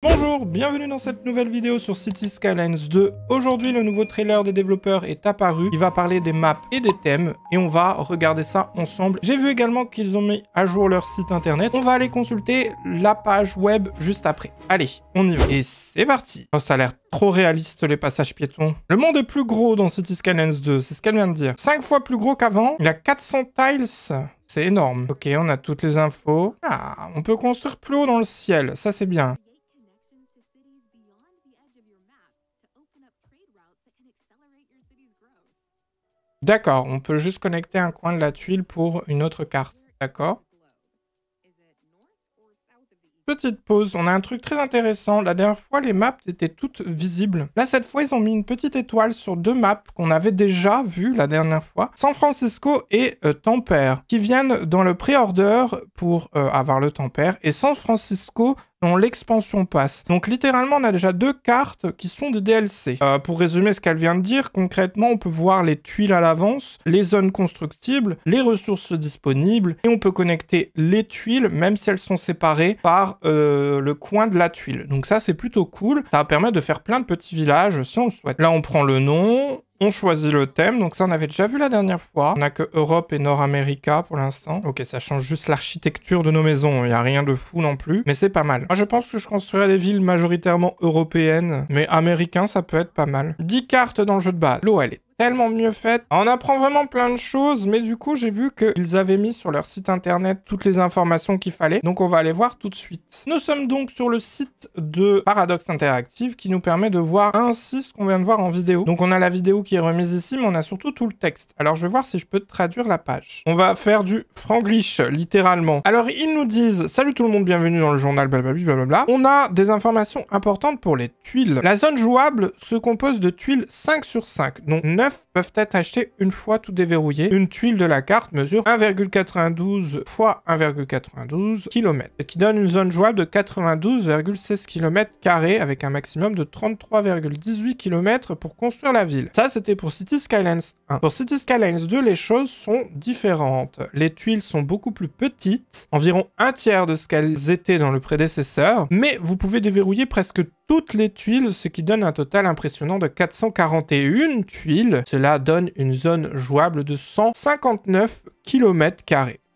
Bonjour, bienvenue dans cette nouvelle vidéo sur City Skylines 2. Aujourd'hui, le nouveau trailer des développeurs est apparu. Il va parler des maps et des thèmes et on va regarder ça ensemble. J'ai vu également qu'ils ont mis à jour leur site internet. On va aller consulter la page web juste après. Allez, on y va. Et c'est parti. Oh, ça a l'air trop réaliste les passages piétons. Le monde est plus gros dans City Skylines 2, c'est ce qu'elle vient de dire. 5 fois plus gros qu'avant. Il a 400 tiles. C'est énorme. Ok, on a toutes les infos. Ah, on peut construire plus haut dans le ciel. Ça, c'est bien. D'accord, on peut juste connecter un coin de la tuile pour une autre carte. D'accord. Petite pause, on a un truc très intéressant. La dernière fois, les maps étaient toutes visibles. Là, cette fois, ils ont mis une petite étoile sur deux maps qu'on avait déjà vues la dernière fois. San Francisco et euh, Tampere, qui viennent dans le pré-order pour euh, avoir le Tampere. Et San Francisco l'expansion passe. Donc littéralement, on a déjà deux cartes qui sont des DLC. Euh, pour résumer ce qu'elle vient de dire, concrètement, on peut voir les tuiles à l'avance, les zones constructibles, les ressources disponibles, et on peut connecter les tuiles, même si elles sont séparées par euh, le coin de la tuile. Donc ça, c'est plutôt cool. Ça permet de faire plein de petits villages si on le souhaite. Là, on prend le nom, on choisit le thème, donc ça on avait déjà vu la dernière fois. On n'a que Europe et Nord amérique pour l'instant. Ok, ça change juste l'architecture de nos maisons, il y a rien de fou non plus, mais c'est pas mal. Moi, je pense que je construirais des villes majoritairement européennes, mais américains ça peut être pas mal. 10 cartes dans le jeu de base. L'eau elle est tellement mieux faite. On apprend vraiment plein de choses, mais du coup, j'ai vu qu'ils avaient mis sur leur site internet toutes les informations qu'il fallait. Donc, on va aller voir tout de suite. Nous sommes donc sur le site de Paradox Interactive qui nous permet de voir ainsi ce qu'on vient de voir en vidéo. Donc, on a la vidéo qui est remise ici, mais on a surtout tout le texte. Alors, je vais voir si je peux traduire la page. On va faire du franglish, littéralement. Alors, ils nous disent Salut tout le monde, bienvenue dans le journal, blablabla. On a des informations importantes pour les tuiles. La zone jouable se compose de tuiles 5 sur 5, donc 9 peuvent être achetés une fois tout déverrouillé. Une tuile de la carte mesure 1,92 x 1,92 km, qui donne une zone jouable de 92,16 km avec un maximum de 33,18 km pour construire la ville. Ça, c'était pour City Skylines 1. Pour City Skylines 2, les choses sont différentes. Les tuiles sont beaucoup plus petites, environ un tiers de ce qu'elles étaient dans le prédécesseur, mais vous pouvez déverrouiller presque toutes les tuiles, ce qui donne un total impressionnant de 441 tuiles. Cela donne une zone jouable de 159 km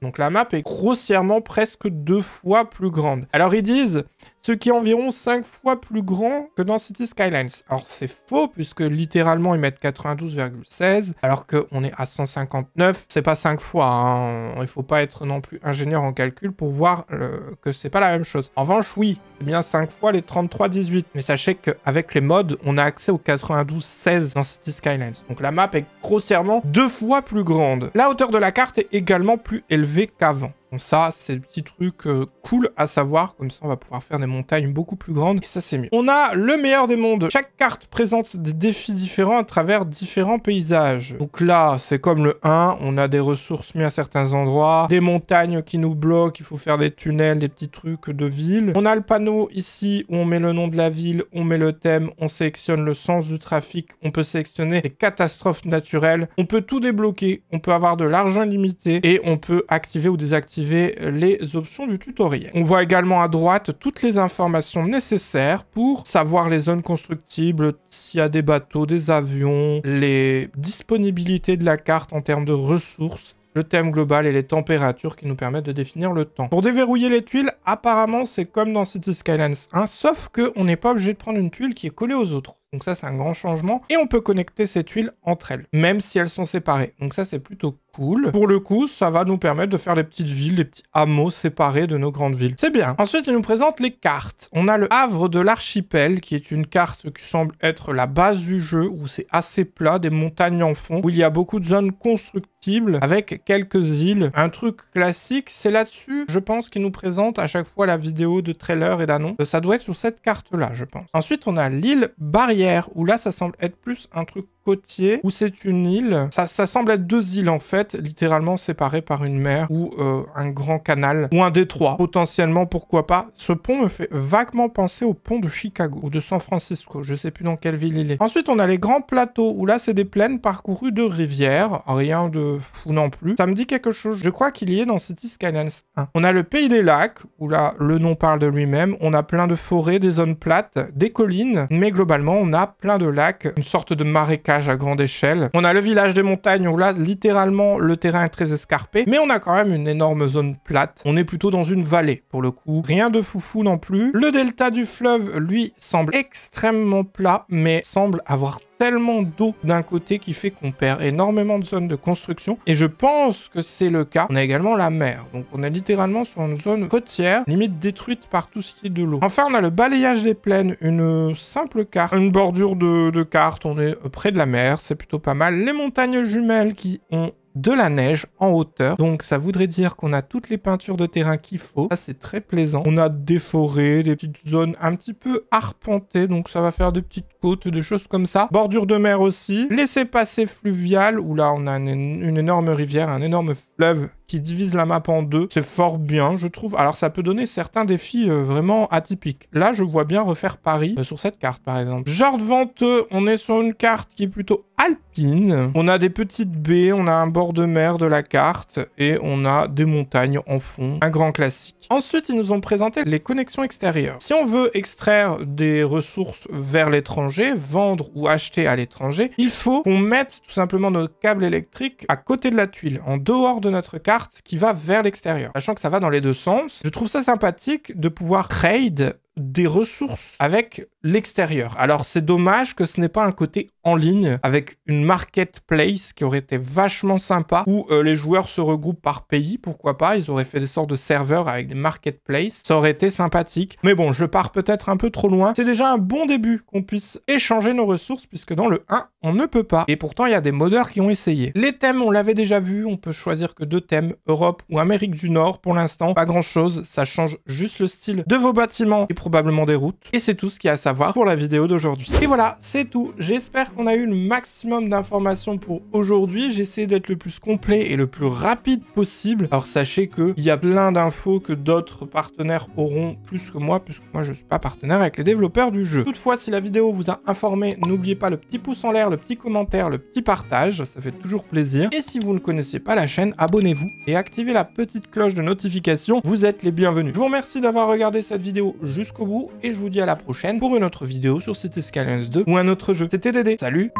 donc la map est grossièrement presque deux fois plus grande. Alors ils disent ce qui est environ cinq fois plus grand que dans City Skylines. Alors c'est faux puisque littéralement ils mettent 92,16 alors qu'on est à 159. C'est pas cinq fois. Il hein. Il faut pas être non plus ingénieur en calcul pour voir le... Euh, que c'est pas la même chose. En revanche oui, c'est eh bien cinq fois les 33,18. Mais sachez qu'avec les mods on a accès aux 92,16 dans City Skylines. Donc la map est grossièrement deux fois plus grande. La hauteur de la carte est également plus élevée V. Cavan. Donc ça, c'est des petits trucs euh, cool à savoir. Comme ça, on va pouvoir faire des montagnes beaucoup plus grandes. Et ça, c'est mieux. On a le meilleur des mondes. Chaque carte présente des défis différents à travers différents paysages. Donc là, c'est comme le 1. On a des ressources mises à certains endroits. Des montagnes qui nous bloquent. Il faut faire des tunnels, des petits trucs de ville. On a le panneau ici où on met le nom de la ville. On met le thème. On sélectionne le sens du trafic. On peut sélectionner les catastrophes naturelles. On peut tout débloquer. On peut avoir de l'argent limité. Et on peut activer ou désactiver les options du tutoriel. On voit également à droite toutes les informations nécessaires pour savoir les zones constructibles, s'il y a des bateaux, des avions, les disponibilités de la carte en termes de ressources le thème global et les températures qui nous permettent de définir le temps. Pour déverrouiller les tuiles, apparemment c'est comme dans City Skylines 1, sauf on n'est pas obligé de prendre une tuile qui est collée aux autres. Donc ça c'est un grand changement. Et on peut connecter ces tuiles entre elles, même si elles sont séparées. Donc ça c'est plutôt pour le coup, ça va nous permettre de faire des petites villes, des petits hameaux séparés de nos grandes villes. C'est bien. Ensuite, il nous présente les cartes. On a le Havre de l'archipel, qui est une carte qui semble être la base du jeu, où c'est assez plat, des montagnes en fond, où il y a beaucoup de zones constructibles, avec quelques îles. Un truc classique, c'est là-dessus, je pense, qu'il nous présente à chaque fois la vidéo de trailer et d'annonce. Ça doit être sur cette carte-là, je pense. Ensuite, on a l'île Barrière, où là, ça semble être plus un truc côtier où c'est une île. Ça, ça, semble être deux îles en fait, littéralement séparées par une mer ou euh, un grand canal ou un détroit. Potentiellement, pourquoi pas. Ce pont me fait vaguement penser au pont de Chicago ou de San Francisco. Je sais plus dans quelle ville il est. Ensuite, on a les grands plateaux où là, c'est des plaines parcourues de rivières. Rien de fou non plus. Ça me dit quelque chose. Je crois qu'il y est dans City Skylines 1. On a le pays des lacs où là, le nom parle de lui-même. On a plein de forêts, des zones plates, des collines. Mais globalement, on a plein de lacs, une sorte de marécage à grande échelle. On a le village des montagnes où là, littéralement, le terrain est très escarpé, mais on a quand même une énorme zone plate. On est plutôt dans une vallée, pour le coup. Rien de foufou non plus. Le delta du fleuve, lui, semble extrêmement plat, mais semble avoir tellement d'eau d'un côté qui fait qu'on perd énormément de zones de construction. Et je pense que c'est le cas. On a également la mer. Donc on est littéralement sur une zone côtière, limite détruite par tout ce qui est de l'eau. Enfin, on a le balayage des plaines, une simple carte, une bordure de, de carte. On est près de la mer, c'est plutôt pas mal. Les montagnes jumelles qui ont de la neige en hauteur. Donc ça voudrait dire qu'on a toutes les peintures de terrain qu'il faut. Ça c'est très plaisant. On a des forêts, des petites zones un petit peu arpentées. Donc ça va faire de petites côtes, des choses comme ça. Bordure de mer aussi. Laissez passer fluvial où là on a une énorme rivière, un énorme fleuve qui divise la map en deux. C'est fort bien, je trouve. Alors, ça peut donner certains défis euh, vraiment atypiques. Là, je vois bien refaire Paris euh, sur cette carte, par exemple. Genre de venteux, euh, on est sur une carte qui est plutôt alpine. On a des petites baies, on a un bord de mer de la carte et on a des montagnes en fond. Un grand classique. Ensuite, ils nous ont présenté les connexions extérieures. Si on veut extraire des ressources vers l'étranger, vendre ou acheter à l'étranger, il faut qu'on mette tout simplement notre câble électrique à côté de la tuile, en dehors de notre carte qui va vers l'extérieur, sachant que ça va dans les deux sens. Je trouve ça sympathique de pouvoir trade des ressources avec l'extérieur. Alors c'est dommage que ce n'est pas un côté en ligne avec une marketplace qui aurait été vachement sympa où euh, les joueurs se regroupent par pays, pourquoi pas, ils auraient fait des sortes de serveurs avec des marketplaces, ça aurait été sympathique. Mais bon, je pars peut-être un peu trop loin. C'est déjà un bon début qu'on puisse échanger nos ressources puisque dans le 1, on ne peut pas. Et pourtant, il y a des modeurs qui ont essayé. Les thèmes, on l'avait déjà vu, on peut choisir que deux thèmes, Europe ou Amérique du Nord pour l'instant, pas grand-chose, ça change juste le style de vos bâtiments probablement des routes. Et c'est tout ce qu'il y a à savoir pour la vidéo d'aujourd'hui. Et voilà, c'est tout. J'espère qu'on a eu le maximum d'informations pour aujourd'hui. J'essaie d'être le plus complet et le plus rapide possible. Alors sachez qu'il y a plein d'infos que d'autres partenaires auront plus que moi, puisque moi je suis pas partenaire avec les développeurs du jeu. Toutefois, si la vidéo vous a informé, n'oubliez pas le petit pouce en l'air, le petit commentaire, le petit partage, ça fait toujours plaisir. Et si vous ne connaissez pas la chaîne, abonnez-vous et activez la petite cloche de notification. Vous êtes les bienvenus. Je vous remercie d'avoir regardé cette vidéo jusqu'au au bout et je vous dis à la prochaine pour une autre vidéo sur CT Skylines 2 ou un autre jeu. C'était Dédé. Salut